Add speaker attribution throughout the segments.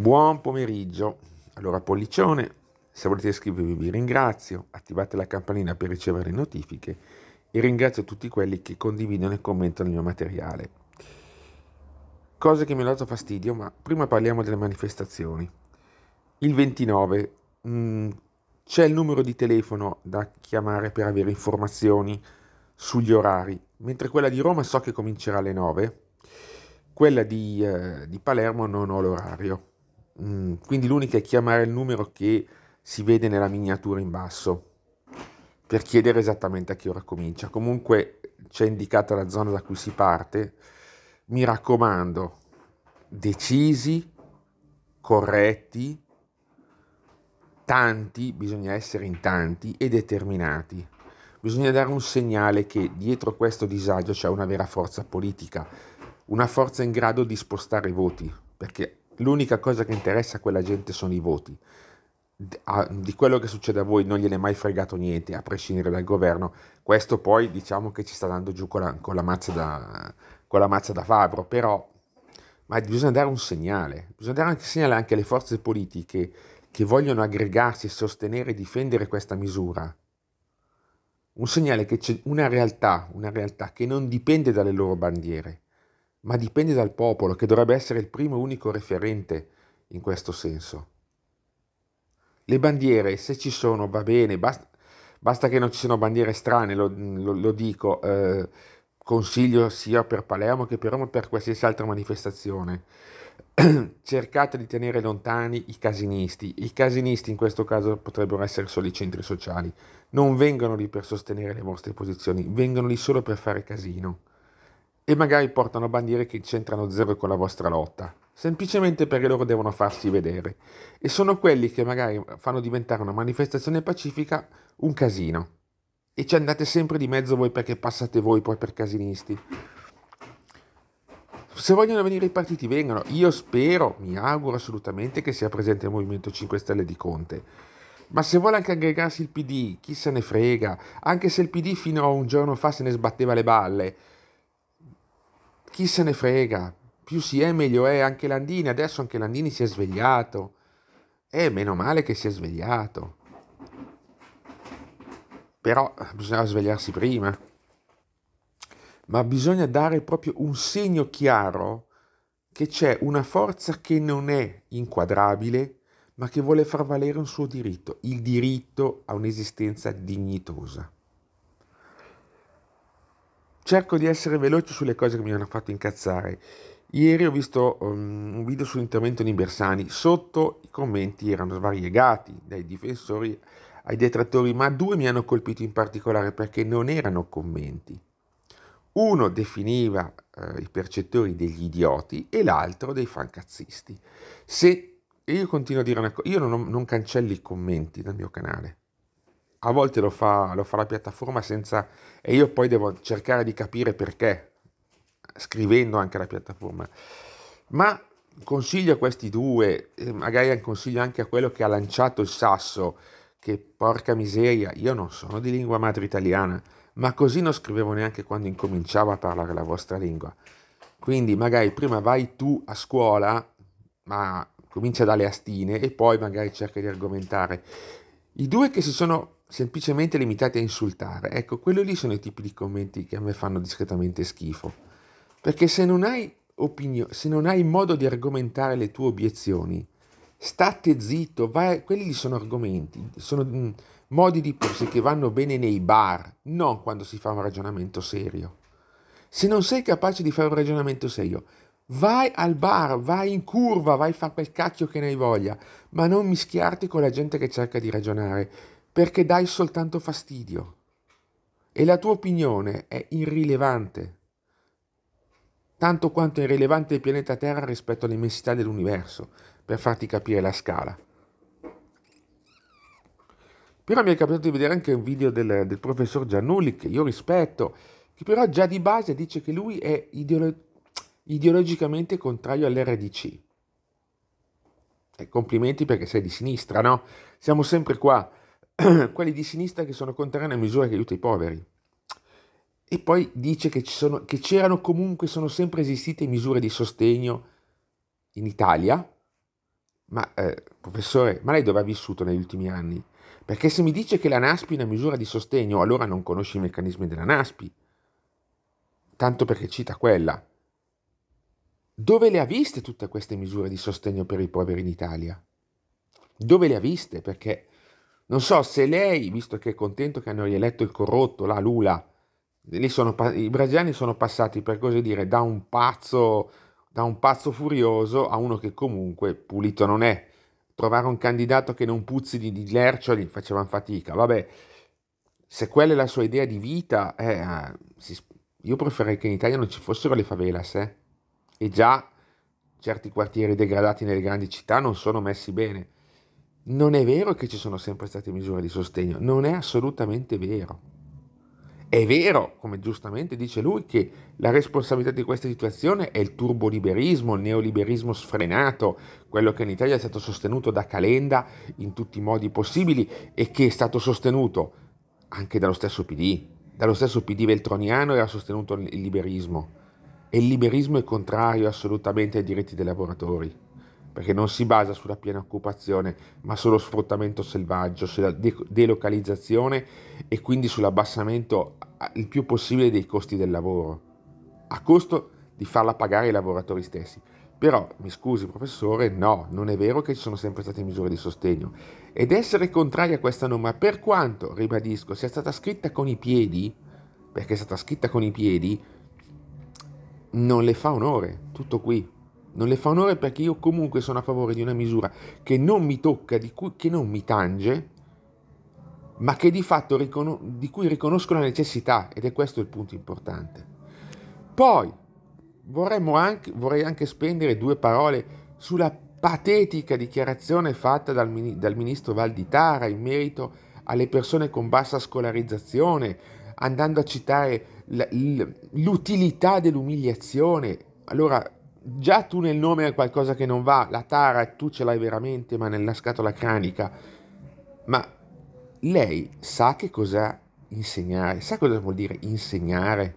Speaker 1: Buon pomeriggio. Allora, pollicione, se volete iscrivervi vi ringrazio, attivate la campanella per ricevere notifiche e ringrazio tutti quelli che condividono e commentano il mio materiale. Cose che mi hanno dato fastidio, ma prima parliamo delle manifestazioni. Il 29 mh, mm, c'è il numero di telefono da chiamare per avere informazioni sugli orari, mentre quella di Roma so che comincerà alle 9, quella di, eh, di Palermo non ho l'orario Mm, quindi l'unica è chiamare il numero che si vede nella miniatura in basso per chiedere esattamente a che ora comincia. Comunque c'è indicata la zona da cui si parte. Mi raccomando, decisi, corretti, tanti, bisogna essere in tanti e determinati. Bisogna dare un segnale che dietro questo disagio c'è una vera forza politica, una forza in grado di spostare i voti, perché L'unica cosa che interessa a quella gente sono i voti. Di quello che succede a voi non gliene è mai fregato niente, a prescindere dal governo. Questo poi diciamo che ci sta dando giù con la, con la, mazza, da, con la mazza da Fabro, però ma bisogna dare un segnale, bisogna dare anche segnale anche alle forze politiche che vogliono aggregarsi e sostenere e difendere questa misura. Un segnale che c'è una realtà, una realtà che non dipende dalle loro bandiere, ma dipende dal popolo che dovrebbe essere il primo e unico referente in questo senso. Le bandiere, se ci sono, va bene, basta, basta che non ci siano bandiere strane, lo, lo, lo dico, eh, consiglio sia per Palermo che per Roma per qualsiasi altra manifestazione. Cercate di tenere lontani i casinisti, i casinisti in questo caso potrebbero essere solo i centri sociali, non vengono lì per sostenere le vostre posizioni, vengono lì solo per fare casino e magari portano bandiere che c'entrano zero con la vostra lotta, semplicemente perché loro devono farsi vedere e sono quelli che magari fanno diventare una manifestazione pacifica un casino e ci andate sempre di mezzo voi perché passate voi poi per casinisti. Se vogliono venire i partiti vengano, io spero, mi auguro assolutamente che sia presente il Movimento 5 Stelle di Conte. Ma se vuole anche aggregarsi il PD, chi se ne frega, anche se il PD fino a un giorno fa se ne sbatteva le balle, chi se ne frega, più si è meglio è, anche Landini, adesso anche Landini si è svegliato, e meno male che si è svegliato, però eh, bisognava svegliarsi prima, ma bisogna dare proprio un segno chiaro che c'è una forza che non è inquadrabile, ma che vuole far valere un suo diritto, il diritto a un'esistenza dignitosa cerco di essere veloce sulle cose che mi hanno fatto incazzare. Ieri ho visto um, un video sull'intervento di Bersani, sotto i commenti erano svariegati dai difensori ai detrattori, ma due mi hanno colpito in particolare perché non erano commenti. Uno definiva eh, i percettori degli idioti e l'altro dei fancazzisti. Se io continuo a dire una cosa, io non, non cancello i commenti dal mio canale, a volte lo fa, lo fa la piattaforma senza... e io poi devo cercare di capire perché, scrivendo anche la piattaforma. Ma consiglio a questi due, magari consiglio anche a quello che ha lanciato il sasso, che porca miseria, io non sono di lingua madre italiana, ma così non scrivevo neanche quando incominciavo a parlare la vostra lingua. Quindi magari prima vai tu a scuola, ma comincia dalle astine e poi magari cerca di argomentare. I due che si sono semplicemente limitati a insultare, ecco, quello lì sono i tipi di commenti che a me fanno discretamente schifo. Perché se non hai opinione, se non hai modo di argomentare le tue obiezioni, state zitto, vai, quelli sono argomenti, sono mm, modi di porsi che vanno bene nei bar, non quando si fa un ragionamento serio. Se non sei capace di fare un ragionamento serio, Vai al bar, vai in curva, vai a fare quel cacchio che ne hai voglia, ma non mischiarti con la gente che cerca di ragionare, perché dai soltanto fastidio. E la tua opinione è irrilevante, tanto quanto è irrilevante il pianeta Terra rispetto all'immensità dell'universo, per farti capire la scala. Però mi è capitato di vedere anche un video del, del professor Giannulli, che io rispetto, che però già di base dice che lui è ideologico ideologicamente contrario all'RDC. E complimenti perché sei di sinistra, no? Siamo sempre qua, quelli di sinistra che sono contrari a misure che aiuta i poveri. E poi dice che, sono, che c'erano comunque, sono sempre esistite misure di sostegno in Italia. Ma eh, professore, ma lei dove ha vissuto negli ultimi anni? Perché se mi dice che la NASPI è una misura di sostegno, allora non conosce i meccanismi della NASPI. Tanto perché cita quella. Dove le ha viste tutte queste misure di sostegno per i poveri in Italia? Dove le ha viste? Perché non so se lei, visto che è contento che hanno rieletto il corrotto, la Lula, sono, i brasiliani sono passati per così dire da un pazzo da un pazzo furioso a uno che comunque pulito non è. Trovare un candidato che non puzzi di, di lercio gli facevano fatica. Vabbè, se quella è la sua idea di vita, eh, ah, io preferirei che in Italia non ci fossero le favelas, eh e già certi quartieri degradati nelle grandi città non sono messi bene. Non è vero che ci sono sempre state misure di sostegno, non è assolutamente vero. È vero, come giustamente dice lui, che la responsabilità di questa situazione è il turboliberismo, il neoliberismo sfrenato, quello che in Italia è stato sostenuto da Calenda in tutti i modi possibili e che è stato sostenuto anche dallo stesso PD. Dallo stesso PD veltroniano era sostenuto il liberismo. E il liberismo è contrario assolutamente ai diritti dei lavoratori, perché non si basa sulla piena occupazione, ma sullo sfruttamento selvaggio, sulla de- delocalizzazione e quindi sull'abbassamento il più possibile dei costi del lavoro, a costo di farla pagare ai lavoratori stessi. Però, mi scusi professore, no, non è vero che ci sono sempre state misure di sostegno. Ed essere contrari a questa norma, per quanto, ribadisco, sia stata scritta con i piedi, perché è stata scritta con i piedi, non le fa onore, tutto qui. Non le fa onore perché io comunque sono a favore di una misura che non mi tocca, di cui, che non mi tange, ma che di fatto riconos- di cui riconosco la necessità ed è questo il punto importante. Poi anche, vorrei anche spendere due parole sulla patetica dichiarazione fatta dal, mini- dal ministro Valditara in merito alle persone con bassa scolarizzazione, andando a citare l'utilità dell'umiliazione. Allora, già tu nel nome hai qualcosa che non va, la tara tu ce l'hai veramente, ma nella scatola cranica. Ma lei sa che cosa insegnare, sa cosa vuol dire insegnare?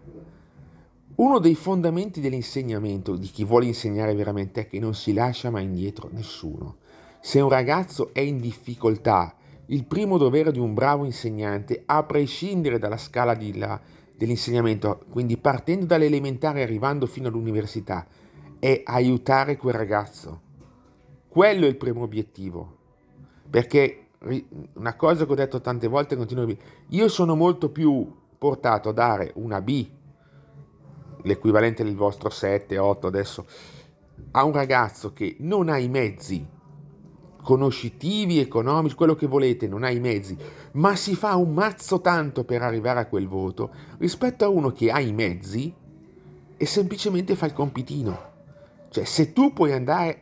Speaker 1: Uno dei fondamenti dell'insegnamento di chi vuole insegnare veramente è che non si lascia mai indietro nessuno. Se un ragazzo è in difficoltà, il primo dovere di un bravo insegnante, a prescindere dalla scala di, la, dell'insegnamento, quindi partendo dall'elementare arrivando fino all'università, è aiutare quel ragazzo. Quello è il primo obiettivo. Perché una cosa che ho detto tante volte, continuo a dire, io sono molto più portato a dare una B, l'equivalente del vostro 7, 8 adesso, a un ragazzo che non ha i mezzi conoscitivi, economici, quello che volete, non ha i mezzi, ma si fa un mazzo tanto per arrivare a quel voto rispetto a uno che ha i mezzi e semplicemente fa il compitino. Cioè, se tu puoi andare,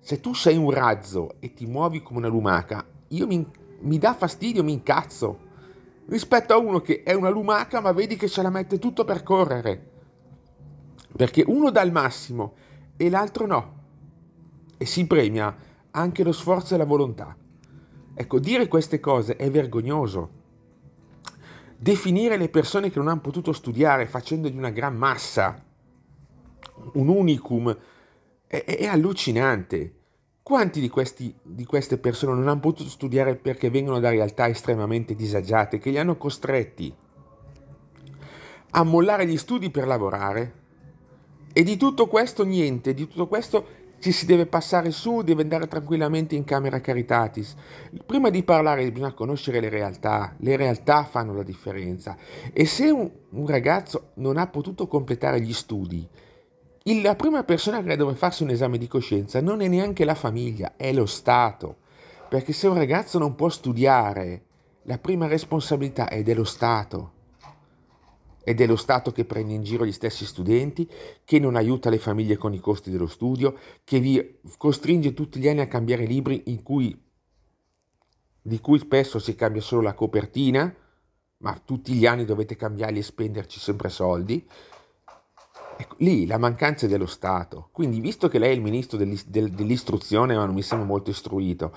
Speaker 1: se tu sei un razzo e ti muovi come una lumaca, io mi, mi dà fastidio, mi incazzo. Rispetto a uno che è una lumaca, ma vedi che ce la mette tutto per correre. Perché uno dà il massimo e l'altro no. E si premia anche lo sforzo e la volontà. Ecco, dire queste cose è vergognoso. Definire le persone che non hanno potuto studiare facendogli una gran massa, un unicum, è, è allucinante. Quanti di, questi, di queste persone non hanno potuto studiare perché vengono da realtà estremamente disagiate, che li hanno costretti a mollare gli studi per lavorare? E di tutto questo niente, di tutto questo ci si deve passare su, deve andare tranquillamente in camera caritatis. Prima di parlare bisogna conoscere le realtà, le realtà fanno la differenza. E se un, un ragazzo non ha potuto completare gli studi, il, la prima persona che deve farsi un esame di coscienza non è neanche la famiglia, è lo Stato. Perché se un ragazzo non può studiare, la prima responsabilità è dello Stato ed è lo Stato che prende in giro gli stessi studenti, che non aiuta le famiglie con i costi dello studio, che vi costringe tutti gli anni a cambiare libri cui, di cui spesso si cambia solo la copertina, ma tutti gli anni dovete cambiarli e spenderci sempre soldi. Ecco, lì la mancanza è dello Stato. Quindi, visto che lei è il ministro dell'istruzione, ma non mi sembra molto istruito,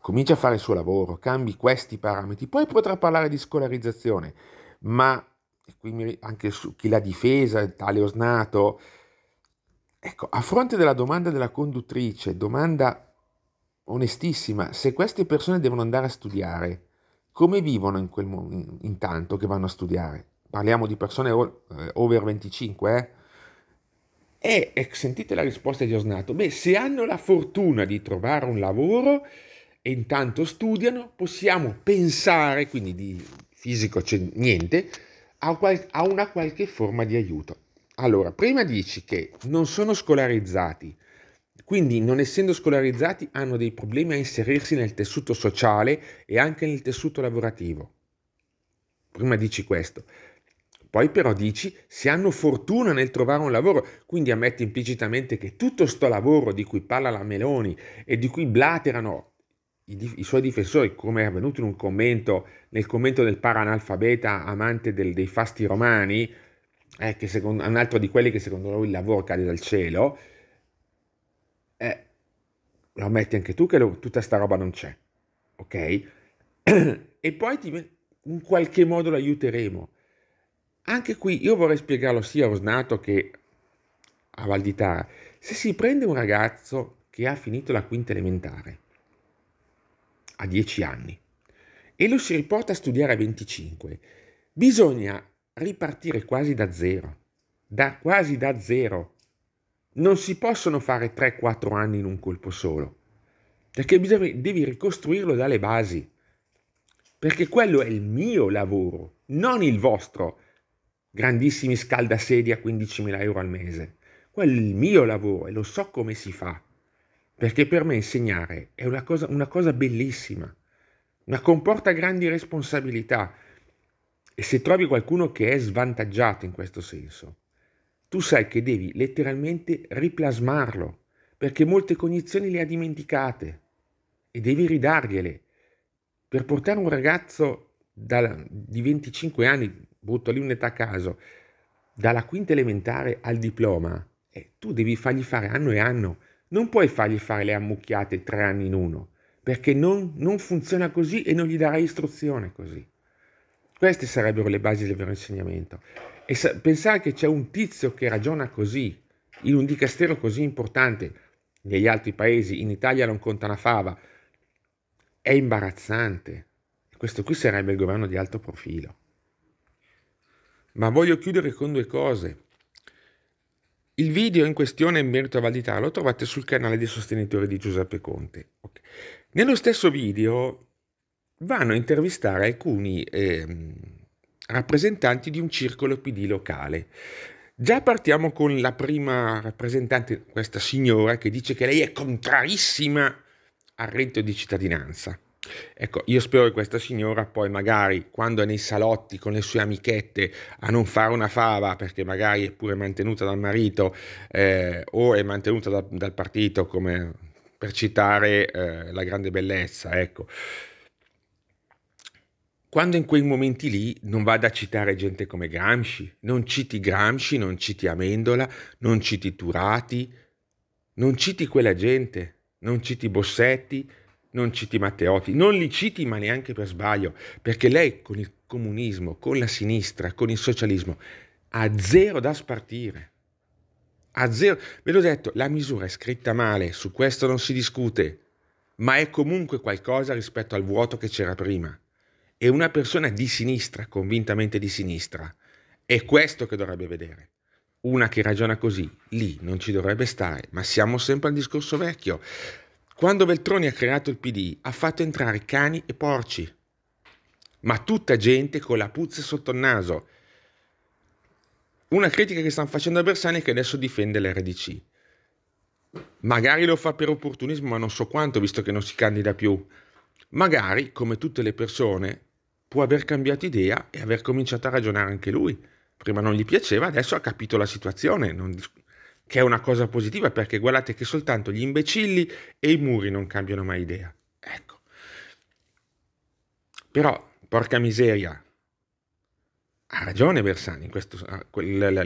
Speaker 1: comincia a fare il suo lavoro, cambi questi parametri, poi potrà parlare di scolarizzazione, ma e qui anche su chi l'ha difesa, il tale Osnato. Ecco, a fronte della domanda della conduttrice, domanda onestissima, se queste persone devono andare a studiare, come vivono in quel momento, intanto che vanno a studiare? Parliamo di persone eh, over 25, eh? E, e sentite la risposta di Osnato, beh, se hanno la fortuna di trovare un lavoro e intanto studiano, possiamo pensare, quindi di fisico c'è niente, a, qual- a una qualche forma di aiuto. Allora, prima dici che non sono scolarizzati, quindi non essendo scolarizzati hanno dei problemi a inserirsi nel tessuto sociale e anche nel tessuto lavorativo. Prima dici questo. Poi però dici se hanno fortuna nel trovare un lavoro, quindi ammetti implicitamente che tutto sto lavoro di cui parla la Meloni e di cui blaterano i, i, suoi difensori, come è avvenuto in un commento, nel commento del paranalfabeta amante del, dei fasti romani, eh, che secondo, un altro di quelli che secondo lui il lavoro cade dal cielo, eh, lo ammetti anche tu che lo, tutta sta roba non c'è, ok? e poi ti, in qualche modo lo aiuteremo. Anche qui io vorrei spiegarlo sia a Osnato che a Valditara. Se si prende un ragazzo che ha finito la quinta elementare, a 10 anni e lo si riporta a studiare a 25, bisogna ripartire quasi da zero, da quasi da zero. Non si possono fare 3-4 anni in un colpo solo, perché bisogna, devi ricostruirlo dalle basi, perché quello è il mio lavoro, non il vostro. Grandissimi scaldasedi a 15.000 euro al mese. Quello è il mio lavoro e lo so come si fa perché per me insegnare è una cosa, una cosa bellissima, ma comporta grandi responsabilità e se trovi qualcuno che è svantaggiato in questo senso, tu sai che devi letteralmente riplasmarlo, perché molte cognizioni le ha dimenticate e devi ridargliele. Per portare un ragazzo da, di 25 anni, butto lì un'età a caso, dalla quinta elementare al diploma, eh, tu devi fargli fare anno e anno non puoi fargli fare le ammucchiate tre anni in uno, perché non, non funziona così e non gli darai istruzione così. Queste sarebbero le basi del vero insegnamento. E sa- pensare che c'è un tizio che ragiona così, in un dicastero così importante, negli altri paesi, in Italia non conta una fava, è imbarazzante. Questo qui sarebbe il governo di alto profilo. Ma voglio chiudere con due cose. Il video in questione in merito a Valdità lo trovate sul canale dei sostenitori di Giuseppe Conte. Okay. Nello stesso video vanno a intervistare alcuni eh, rappresentanti di un circolo PD locale. Già partiamo con la prima rappresentante, questa signora, che dice che lei è contrarissima al reddito di cittadinanza. Ecco, io spero che questa signora poi magari quando è nei salotti con le sue amichette a non fare una fava perché magari è pure mantenuta dal marito eh, o è mantenuta da, dal partito come per citare eh, la grande bellezza, ecco. Quando in quei momenti lì non vada a citare gente come Gramsci, non citi Gramsci, non citi Amendola, non citi Turati, non citi quella gente, non citi Bossetti, non citi Matteotti, non li citi ma neanche per sbaglio, perché lei con il comunismo, con la sinistra, con il socialismo, ha zero da spartire. A zero. Ve l'ho detto, la misura è scritta male, su questo non si discute, ma è comunque qualcosa rispetto al vuoto che c'era prima. È una persona di sinistra, convintamente di sinistra. È questo che dovrebbe vedere. Una che ragiona così, lì non ci dovrebbe stare, ma siamo sempre al discorso vecchio. Quando Veltroni ha creato il PD ha fatto entrare cani e porci, ma tutta gente con la puzza sotto il naso. Una critica che stanno facendo a Bersani è che adesso difende l'RDC. Magari lo fa per opportunismo, ma non so quanto, visto che non si candida più. Magari, come tutte le persone, può aver cambiato idea e aver cominciato a ragionare anche lui. Prima non gli piaceva, adesso ha capito la situazione, non, che è una cosa positiva perché guardate che soltanto gli imbecilli e i muri non cambiano mai idea. Ecco. Però, porca miseria, ha ragione Bersani, in questo, ah,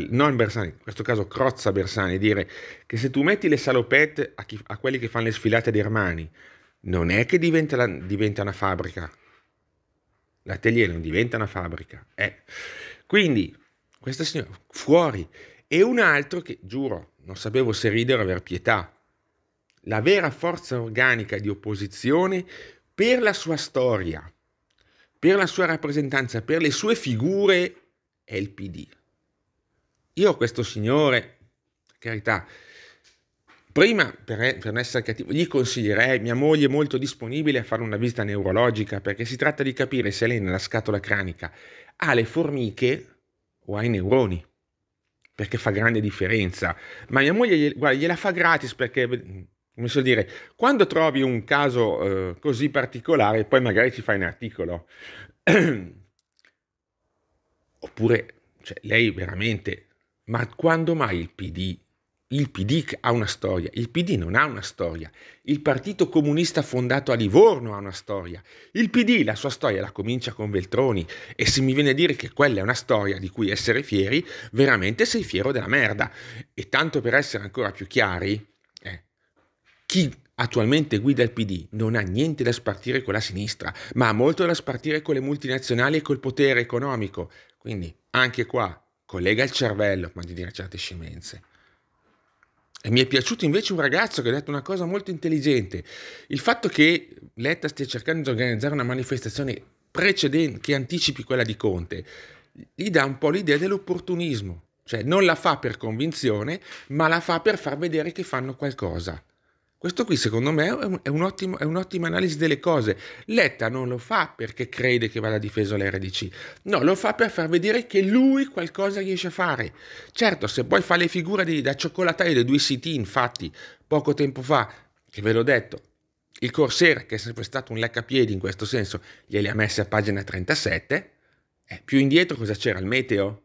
Speaker 1: non Bersani, in questo caso Crozza Bersani, dire che se tu metti le salopette a, chi, a quelli che fanno le sfilate dei Ermani, non è che diventa, la, diventa una fabbrica. L'atelier non diventa una fabbrica. Eh. Quindi, questa signora, fuori, e un altro che, giuro, non sapevo se ridere o aver pietà. La vera forza organica di opposizione per la sua storia, per la sua rappresentanza, per le sue figure è il PD. Io questo signore, carità, prima per, per non essere cattivo, gli consiglierei, mia moglie è molto disponibile a fare una visita neurologica perché si tratta di capire se lei nella scatola cranica ha le formiche o ha i neuroni perché fa grande differenza. Ma mia moglie guarda, gliela fa gratis perché, mm, come so dire, quando trovi un caso eh, così particolare, poi magari ci fai un articolo. Oppure, cioè, lei veramente, ma quando mai il PD il PD ha una storia, il PD non ha una storia, il Partito Comunista fondato a Livorno ha una storia, il PD la sua storia la comincia con Veltroni e se mi viene a dire che quella è una storia di cui essere fieri, veramente sei fiero della merda. E tanto per essere ancora più chiari, eh, chi attualmente guida il PD non ha niente da spartire con la sinistra, ma ha molto da spartire con le multinazionali e col potere economico. Quindi anche qua collega il cervello quando dire certe scemenze. E mi è piaciuto invece un ragazzo che ha detto una cosa molto intelligente. Il fatto che Letta stia cercando di organizzare una manifestazione precedente che anticipi quella di Conte gli dà un po' l'idea dell'opportunismo. Cioè non la fa per convinzione, ma la fa per far vedere che fanno qualcosa. Questo qui secondo me è, un ottimo, è, un'ottima analisi delle cose. Letta non lo fa perché crede che vada difeso l'RDC, no, lo fa per far vedere che lui qualcosa riesce a fare. Certo, se poi fa le figure di, da cioccolataio dei due CT, infatti, poco tempo fa, che ve l'ho detto, il Corsair, che è sempre stato un leccapiedi in questo senso, glieli ha messi a pagina 37, eh, più indietro cosa c'era? Il meteo?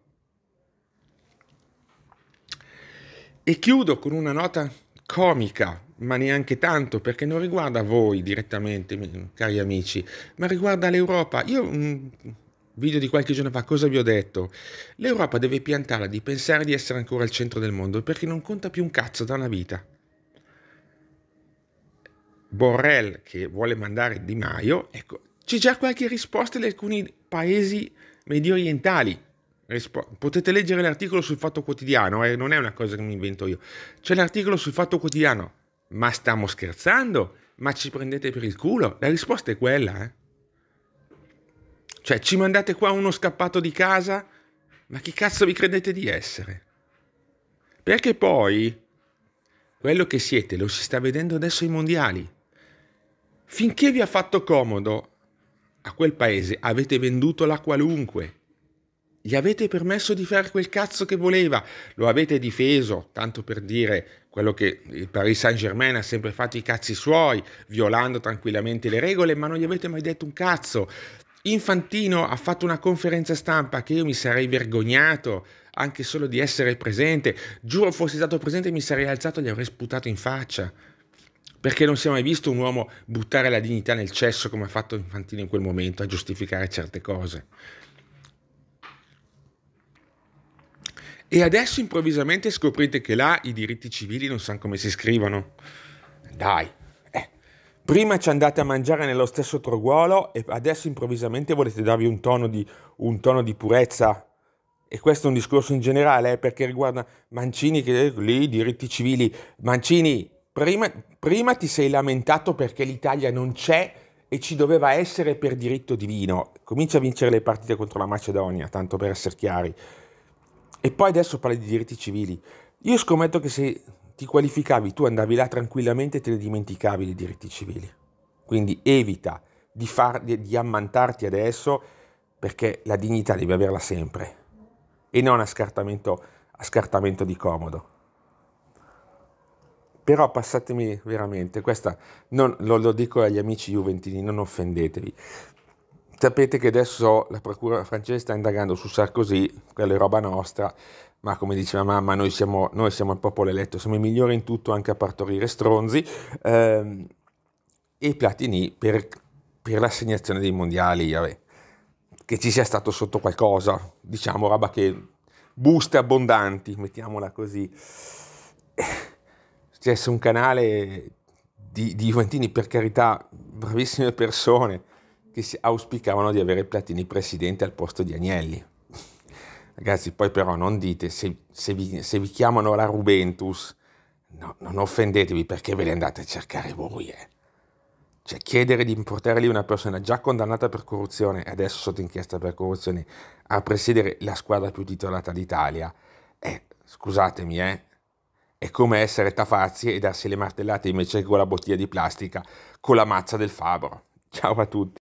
Speaker 1: E chiudo con una nota comica ma neanche tanto, perché non riguarda voi direttamente, cari amici, ma riguarda l'Europa. Io un mm, video di qualche giorno fa cosa vi ho detto? L'Europa deve piantarla di pensare di essere ancora al centro del mondo, perché non conta più un cazzo da una vita. Borrell che vuole mandare Di Maio, ecco, c'è già qualche risposta di alcuni paesi medio orientali. Potete leggere l'articolo sul Fatto Quotidiano, eh? non è una cosa che mi invento io. C'è l'articolo sul Fatto Quotidiano ma stiamo scherzando? Ma ci prendete per il culo? La risposta è quella, eh? Cioè, ci mandate qua uno scappato di casa? Ma chi cazzo vi credete di essere? Perché poi quello che siete lo si sta vedendo adesso ai mondiali. Finché vi ha fatto comodo a quel paese avete venduto la qualunque. Gli avete permesso di fare quel cazzo che voleva, lo avete difeso, tanto per dire quello che il Paris Saint-Germain ha sempre fatto i cazzi suoi, violando tranquillamente le regole, ma non gli avete mai detto un cazzo. Infantino ha fatto una conferenza stampa che io mi sarei vergognato anche solo di essere presente. Giuro fossi stato presente mi sarei alzato e gli avrei sputato in faccia. Perché non si è mai visto un uomo buttare la dignità nel cesso come ha fatto Infantino in quel momento a giustificare certe cose. E adesso improvvisamente scoprite che là i diritti civili non sanno come si scrivono. Dai. Eh. Prima ci andate a mangiare nello stesso troguolo e adesso improvvisamente volete darvi un tono di, un tono di purezza. E questo è un discorso in generale, eh, perché riguarda Mancini, che eh, lì i diritti civili. Mancini, prima, prima ti sei lamentato perché l'Italia non c'è e ci doveva essere per diritto divino. Comincia a vincere le partite contro la Macedonia, tanto per essere chiari. E poi adesso parli di diritti civili. Io scommetto che se ti qualificavi tu andavi là tranquillamente e te ne dimenticavi dei diritti civili. Quindi evita di, far, di, di ammantarti adesso perché la dignità devi averla sempre e non a scartamento, a scartamento di comodo. Però passatemi veramente, questa non, lo, lo dico agli amici juventini, non offendetevi, Sapete che adesso la procura francese sta indagando su Sarkozy, quella è roba nostra, ma come diceva mamma, noi siamo, noi siamo il popolo eletto, siamo i migliori in tutto anche a partorire stronzi, ehm, e Platini per, per l'assegnazione dei mondiali, vabbè, che ci sia stato sotto qualcosa, diciamo roba che buste abbondanti, mettiamola così. Cioè, se un canale di, di Juventini, per carità, bravissime persone, che si auspicavano di avere Platini presidente al posto di Agnelli. Ragazzi, poi però non dite, se, se, vi, se vi, chiamano la Rubentus, no, non offendetevi perché ve le andate a cercare voi. Eh. Cioè, chiedere di importare lì una persona già condannata per corruzione e adesso sotto inchiesta per corruzione a presiedere la squadra più titolata d'Italia, eh, scusatemi, eh, è come essere tafazzi e darsi le martellate invece che con la bottiglia di plastica con la mazza del fabbro. Ciao a tutti.